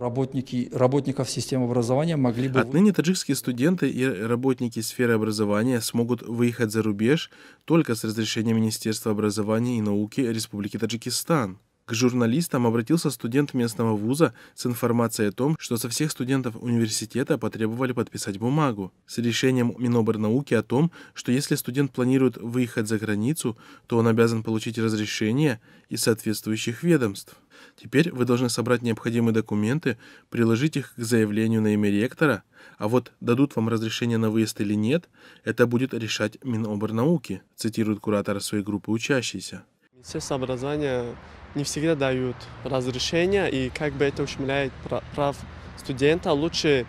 работники, работников системы образования могли бы... Отныне таджикские студенты и работники сферы образования смогут выехать за рубеж только с разрешения Министерства образования и науки Республики Таджикистан. К журналистам обратился студент местного вуза с информацией о том, что со всех студентов университета потребовали подписать бумагу с решением Миноборнауки о том, что если студент планирует выехать за границу, то он обязан получить разрешение из соответствующих ведомств. Теперь вы должны собрать необходимые документы, приложить их к заявлению на имя ректора, а вот дадут вам разрешение на выезд или нет, это будет решать Миноборнауки, цитирует куратор своей группы учащийся. Министерство образования не всегда дают разрешения, и как бы это ущемляет прав студента, а лучше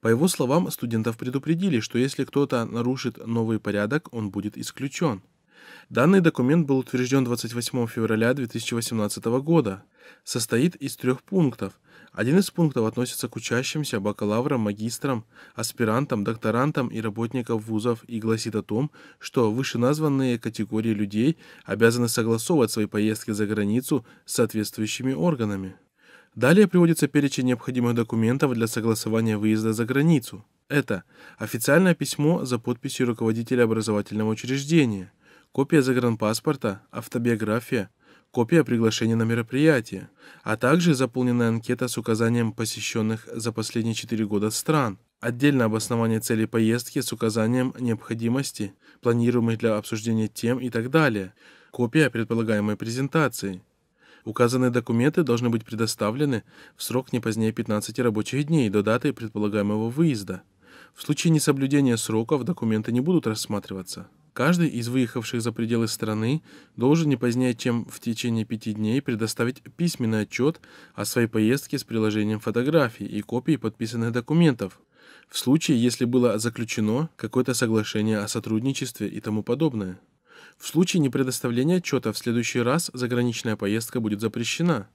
по его словам, студентов предупредили, что если кто-то нарушит новый порядок, он будет исключен. Данный документ был утвержден 28 февраля 2018 года состоит из трех пунктов. Один из пунктов относится к учащимся, бакалаврам, магистрам, аспирантам, докторантам и работникам вузов и гласит о том, что вышеназванные категории людей обязаны согласовывать свои поездки за границу с соответствующими органами. Далее приводится перечень необходимых документов для согласования выезда за границу. Это официальное письмо за подписью руководителя образовательного учреждения, копия загранпаспорта, автобиография – копия приглашения на мероприятие, а также заполненная анкета с указанием посещенных за последние 4 года стран, отдельное обоснование цели поездки с указанием необходимости, планируемых для обсуждения тем и так далее, копия предполагаемой презентации. Указанные документы должны быть предоставлены в срок не позднее 15 рабочих дней до даты предполагаемого выезда. В случае несоблюдения сроков документы не будут рассматриваться. Каждый из выехавших за пределы страны должен не позднее, чем в течение пяти дней предоставить письменный отчет о своей поездке с приложением фотографий и копии подписанных документов, в случае, если было заключено какое-то соглашение о сотрудничестве и тому подобное. В случае непредоставления отчета в следующий раз заграничная поездка будет запрещена.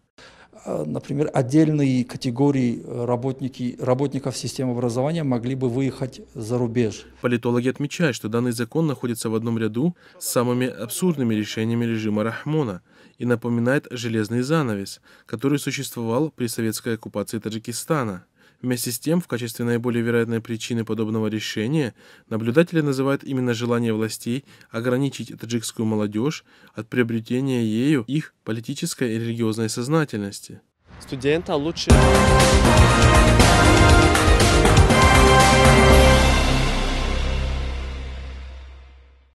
А, например, отдельные категории э, работники, работников системы образования могли бы выехать за рубеж. Политологи отмечают, что данный закон находится в одном ряду с самыми абсурдными решениями режима Рахмона и напоминает железный занавес, который существовал при советской оккупации Таджикистана. Вместе с тем, в качестве наиболее вероятной причины подобного решения, наблюдатели называют именно желание властей ограничить таджикскую молодежь от приобретения ею их политической и религиозной сознательности. Студента лучше...